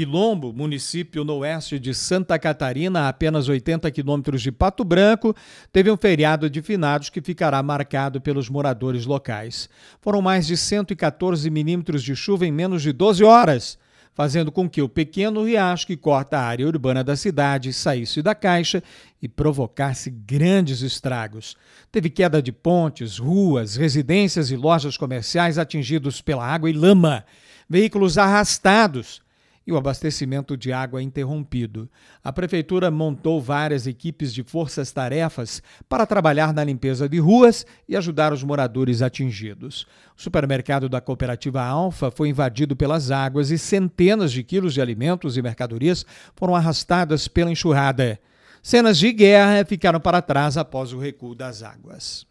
Quilombo, município no oeste de Santa Catarina, a apenas 80 quilômetros de Pato Branco, teve um feriado de finados que ficará marcado pelos moradores locais. Foram mais de 114 milímetros de chuva em menos de 12 horas, fazendo com que o pequeno riacho que corta a área urbana da cidade saísse da caixa e provocasse grandes estragos. Teve queda de pontes, ruas, residências e lojas comerciais atingidos pela água e lama, veículos arrastados e o abastecimento de água é interrompido. A prefeitura montou várias equipes de forças-tarefas para trabalhar na limpeza de ruas e ajudar os moradores atingidos. O supermercado da cooperativa Alfa foi invadido pelas águas e centenas de quilos de alimentos e mercadorias foram arrastadas pela enxurrada. Cenas de guerra ficaram para trás após o recuo das águas.